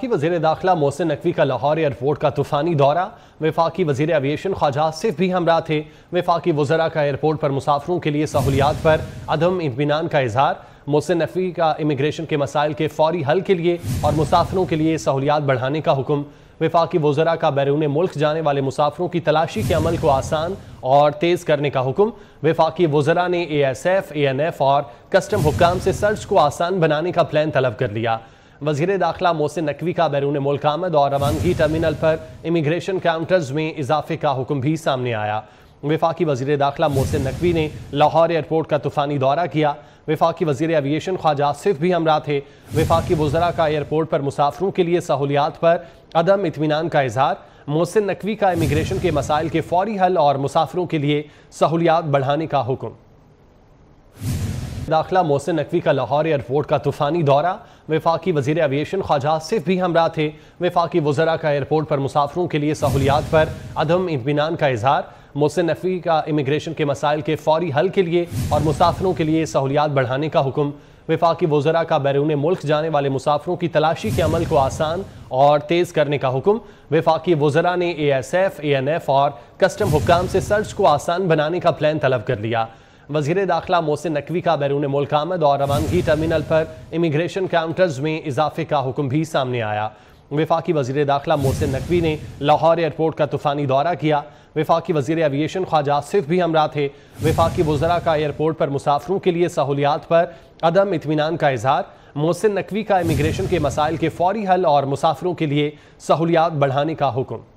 वफाकी वजीर दाखिला मोहसिन नकवी का लाहौर एयरपोर्ट का तूफानी दौरा वफाकी वजीर एविएशन ख्वाजा आसिफ भी हमरा थे वफाकी वजरा का एयरपोर्ट पर मुसाफरों के लिए सहूलियात पर अदम इतमान का इजहार मोहसिन नकवी का इमिग्रेशन के मसाइल के फौरी हल के लिए और मुसाफरों के लिए सहूलियात बढ़ाने का हुक्म वफाकी वजरा का बैरून मुल्क जाने वाले मुसाफरों की तलाशी के अमल को आसान और तेज़ करने का हुक्म वफाकी वजरा ने A S F A N F और कस्टम हुकाम से सर्च को आसान बनाने का प्लान तलब कर लिया वजीर दाखिला मोहसिन नकवी का बैरून मुल्क आमद और रवानगी टर्मिनल पर इमिग्रेशन काउंटर्स में इजाफे का हुक्म भी सामने आया विफाकी वजीर दाखिला मोहसिन नकवी ने लाहौर एयरपोर्ट का तूफानी दौरा किया विफाकी वजी एविएशन ख्वाजा आसिफ भी हमरा थे विफाक वजरा का एयरपोर्ट पर मुसाफरों के लिए सहूलियात पर अदम इतमान का इजहार मोहसिन नकवी का इमिग्रेशन के मसाइल के फौरी हल और मुसाफरों के लिए सहूलियात बढ़ाने का हुक्म दाखिला मोहसिन नकवी का लाहौर एयरपोर्ट का तूफानी दौरा विफाकी वजीर एविएशन ख्वाजा आसिफ भी हमरा थे विफाकी वजरा का एयरपोर्ट पर मुसाफरों के लिए सहूलियात पर अदम इतमान का इजहार मोहसिन नकवी का इमिग्रेशन के मसाइल के फौरी हल के लिए और मुसाफरों के लिए सहूलियात बढ़ाने का हुक्म विफाक वजरा का बैरून मुल्क जाने वाले मुसाफरों की तलाशी के अमल को आसान और तेज़ करने का हुक्म विफाकी वजरा ने A S F A N F और कस्टम हुकाम से सर्च को आसान बनाने का प्लान तलब कर लिया वजीर दाखिला मोहसिन नकवी का बैरून मुल्क आमद और रवानगी टर्मिनल पर इमिग्रेशन काउंटर्स में इजाफे का हुक्म भी सामने आया विफाक वजीर दाखिला मोहसिन नकवी ने लाहौर एयरपोर्ट का तूफानी दौरा किया विफाकी वजीर एविएशन ख्वाजा आसिफ भी हमरा थे विफाक वजरा का एयरपोर्ट पर मुसाफरों के लिए सहूलियात पर अदम इतमान का इजहार मोहसिन नकवी का इमिग्रेशन के मसाइल के फौरी हल और मुसाफरों के लिए सहूलियात बढ़ाने का हुक्म